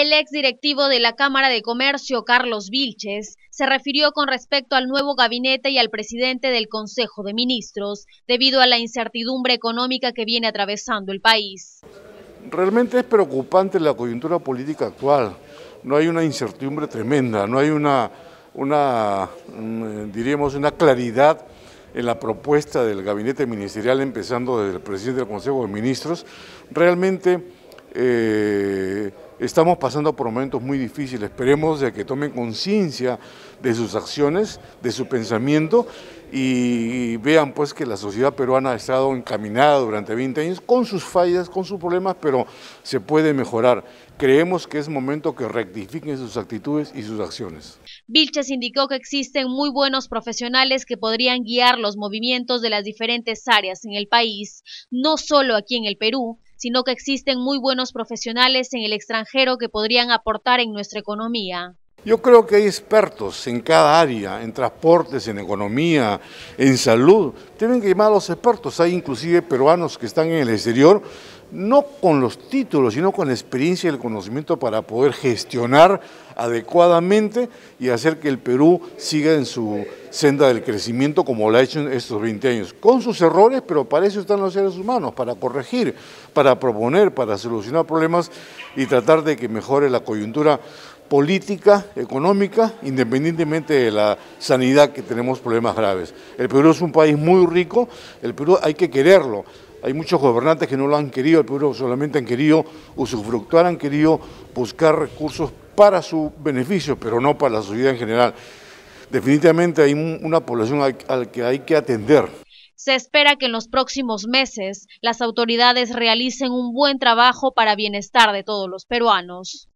El ex directivo de la Cámara de Comercio, Carlos Vilches, se refirió con respecto al nuevo gabinete y al presidente del Consejo de Ministros, debido a la incertidumbre económica que viene atravesando el país. Realmente es preocupante la coyuntura política actual. No hay una incertidumbre tremenda, no hay una, mm, eh, diríamos, una claridad en la propuesta del gabinete ministerial, empezando desde el presidente del Consejo de Ministros. Realmente... Eh, Estamos pasando por momentos muy difíciles, esperemos de que tomen conciencia de sus acciones, de su pensamiento y vean pues que la sociedad peruana ha estado encaminada durante 20 años con sus fallas, con sus problemas, pero se puede mejorar. Creemos que es momento que rectifiquen sus actitudes y sus acciones. Vilches indicó que existen muy buenos profesionales que podrían guiar los movimientos de las diferentes áreas en el país, no solo aquí en el Perú, sino que existen muy buenos profesionales en el extranjero que podrían aportar en nuestra economía. Yo creo que hay expertos en cada área, en transportes, en economía, en salud. Tienen que llamar a los expertos. Hay inclusive peruanos que están en el exterior, no con los títulos, sino con la experiencia y el conocimiento para poder gestionar adecuadamente y hacer que el Perú siga en su senda del crecimiento como lo ha hecho en estos 20 años. Con sus errores, pero para eso están los seres humanos, para corregir, para proponer, para solucionar problemas y tratar de que mejore la coyuntura política, económica, independientemente de la sanidad que tenemos problemas graves. El Perú es un país muy rico, el Perú hay que quererlo. Hay muchos gobernantes que no lo han querido, el Perú solamente han querido usufructuar, han querido buscar recursos para su beneficio, pero no para la sociedad en general. Definitivamente hay una población al que hay que atender. Se espera que en los próximos meses las autoridades realicen un buen trabajo para bienestar de todos los peruanos.